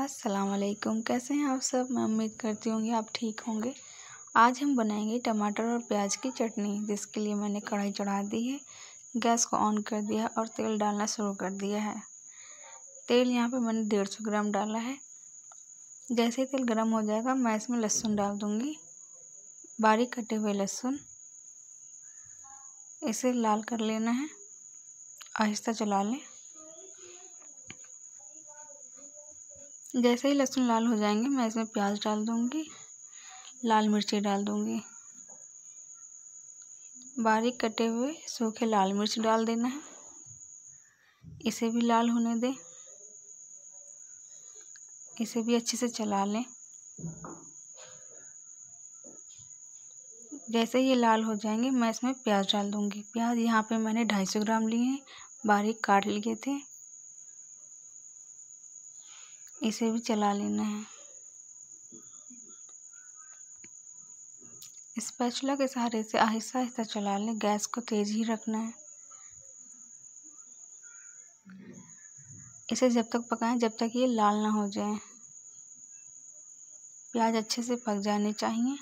अस्सलाम वालेकुम कैसे हैं आप सब मैं उम्मीद करती हूँ कि आप ठीक होंगे आज हम बनाएंगे टमाटर और प्याज की चटनी जिसके लिए मैंने कढ़ाई चढ़ा दी है गैस को ऑन कर दिया और तेल डालना शुरू कर दिया है तेल यहाँ पे मैंने डेढ़ सौ ग्राम डाला है जैसे ही तेल गर्म हो जाएगा मैं इसमें लहसुन डाल दूँगी बारीक कटे हुए लहसुन इसे लाल कर लेना है आहिस्ता चला लें जैसे ही लहसुन लाल हो जाएंगे मैं इसमें प्याज डाल दूँगी लाल मिर्ची डाल दूँगी बारीक कटे हुए सूखे लाल मिर्च डाल देना है इसे भी लाल होने दें इसे भी अच्छे से चला लें जैसे ये लाल हो जाएंगे मैं इसमें प्याज डाल दूँगी प्याज यहाँ पे मैंने ढाई सौ ग्राम लिए हैं बारीक काट लिए थे इसे भी चला लेना है स्पैचुला के सहारे से आहिस्ता आहिस्ता चला लें गैस को तेज ही रखना है इसे जब तक पकाएं जब तक ये लाल ना हो जाए प्याज अच्छे से पक जाने चाहिए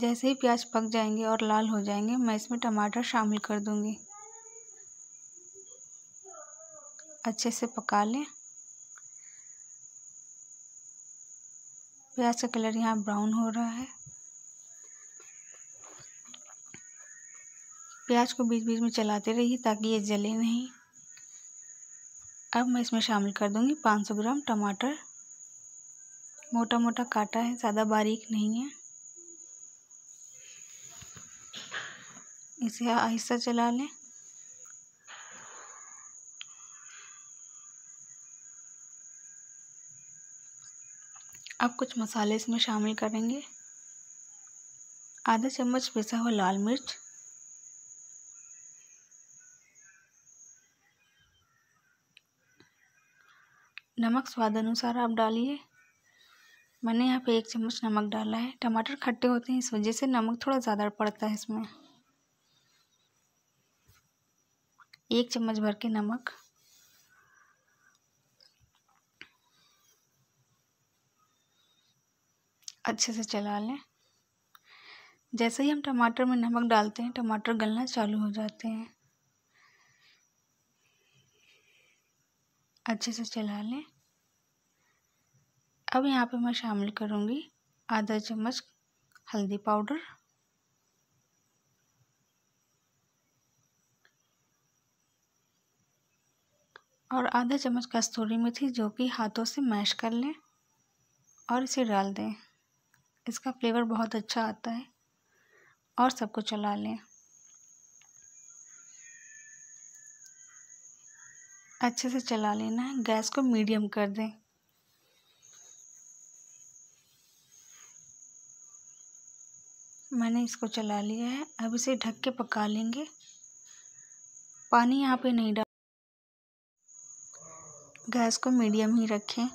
जैसे ही प्याज पक जाएंगे और लाल हो जाएंगे मैं इसमें टमाटर शामिल कर दूंगी अच्छे से पका लें प्याज का कलर यहाँ ब्राउन हो रहा है प्याज को बीच बीच में चलाते रहिए ताकि ये जले नहीं अब मैं इसमें शामिल कर दूंगी 500 ग्राम टमाटर मोटा मोटा काटा है ज़्यादा बारीक नहीं है इसे आहिस्ता चला लें अब कुछ मसाले इसमें शामिल करेंगे आधा चम्मच पिसा हुआ लाल मिर्च नमक स्वाद अनुसार आप डालिए मैंने यहाँ पे एक चम्मच नमक डाला है टमाटर खट्टे होते हैं इस वजह से नमक थोड़ा ज़्यादा पड़ता है इसमें एक चम्मच भर के नमक अच्छे से चला लें जैसे ही हम टमाटर में नमक डालते हैं टमाटर गलना चालू हो जाते हैं अच्छे से चला लें अब यहाँ पे मैं शामिल करूँगी आधा चम्मच हल्दी पाउडर और आधा चम्मच कस्तूरी मेथी जो कि हाथों से मैश कर लें और इसे डाल दें इसका फ्लेवर बहुत अच्छा आता है और सबको चला लें अच्छे से चला लेना है गैस को मीडियम कर दें मैंने इसको चला लिया है अब इसे ढक के पका लेंगे पानी यहाँ पे नहीं डाल गैस को मीडियम ही रखें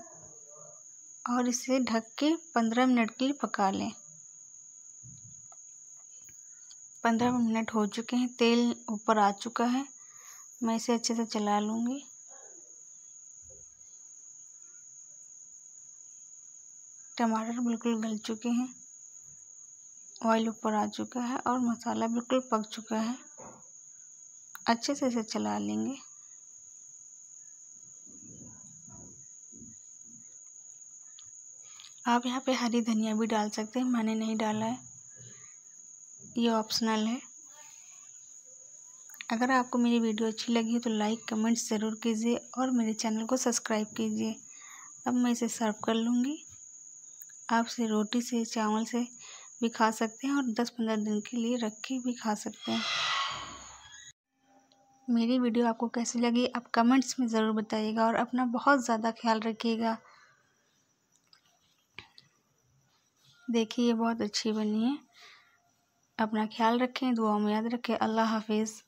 और इसे ढक के पंद्रह मिनट के लिए पका लें पंद्रह मिनट हो चुके हैं तेल ऊपर आ चुका है मैं इसे अच्छे से चला लूँगी टमाटर बिल्कुल गल चुके हैं ऑयल ऊपर आ चुका है और मसाला बिल्कुल पक चुका है अच्छे से इसे चला लेंगे आप यहाँ पे हरी धनिया भी डाल सकते हैं मैंने नहीं डाला है ये ऑप्शनल है अगर आपको मेरी वीडियो अच्छी लगी हो तो लाइक कमेंट ज़रूर कीजिए और मेरे चैनल को सब्सक्राइब कीजिए अब मैं इसे सर्व कर लूँगी आप इसे रोटी से चावल से भी खा सकते हैं और दस पंद्रह दिन के लिए रख के भी खा सकते हैं मेरी वीडियो आपको कैसी लगी आप कमेंट्स में ज़रूर बताइएगा और अपना बहुत ज़्यादा ख्याल रखिएगा देखिए बहुत अच्छी बनी है अपना ख्याल रखें दुआओं में याद रखें अल्लाह हाफिज़